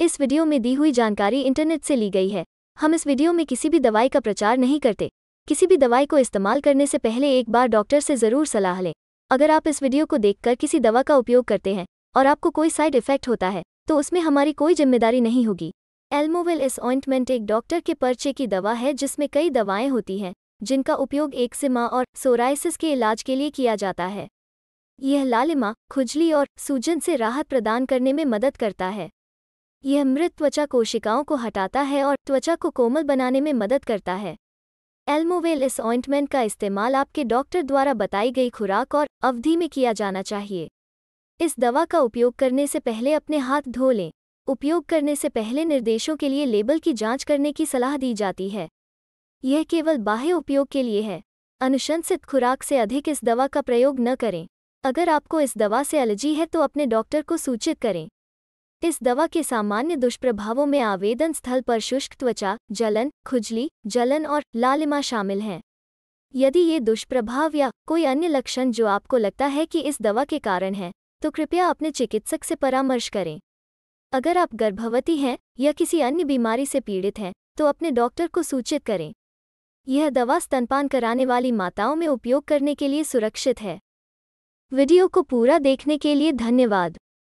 इस वीडियो में दी हुई जानकारी इंटरनेट से ली गई है हम इस वीडियो में किसी भी दवाई का प्रचार नहीं करते किसी भी दवाई को इस्तेमाल करने से पहले एक बार डॉक्टर से ज़रूर सलाह लें अगर आप इस वीडियो को देखकर किसी दवा का उपयोग करते हैं और आपको कोई साइड इफेक्ट होता है तो उसमें हमारी कोई जिम्मेदारी नहीं होगी एल्मोवेल इस ऑइंटमेंट एक डॉक्टर के पर्चे की दवा है जिसमें कई दवाएं होती हैं जिनका उपयोग एक्सिमा और सोराइसिस के इलाज के लिए किया जाता है यह लालिमा खुजली और सूजन से राहत प्रदान करने में मदद करता है यह मृत त्वचा कोशिकाओं को हटाता है और त्वचा को कोमल बनाने में मदद करता है एल्मोवेल इस ऑइंटमेंट का इस्तेमाल आपके डॉक्टर द्वारा बताई गई खुराक और अवधि में किया जाना चाहिए इस दवा का उपयोग करने से पहले अपने हाथ धो लें उपयोग करने से पहले निर्देशों के लिए लेबल की जांच करने की सलाह दी जाती है यह केवल बाह्य उपयोग के लिए है अनुशंसित खुराक से अधिक इस दवा का प्रयोग न करें अगर आपको इस दवा से एलर्जी है तो अपने डॉक्टर को सूचित करें इस दवा के सामान्य दुष्प्रभावों में आवेदन स्थल पर शुष्क त्वचा जलन खुजली जलन और लालिमा शामिल हैं यदि ये दुष्प्रभाव या कोई अन्य लक्षण जो आपको लगता है कि इस दवा के कारण है तो कृपया अपने चिकित्सक से परामर्श करें अगर आप गर्भवती हैं या किसी अन्य बीमारी से पीड़ित हैं तो अपने डॉक्टर को सूचित करें यह दवा स्तनपान कराने वाली माताओं में उपयोग करने के लिए सुरक्षित है वीडियो को पूरा देखने के लिए धन्यवाद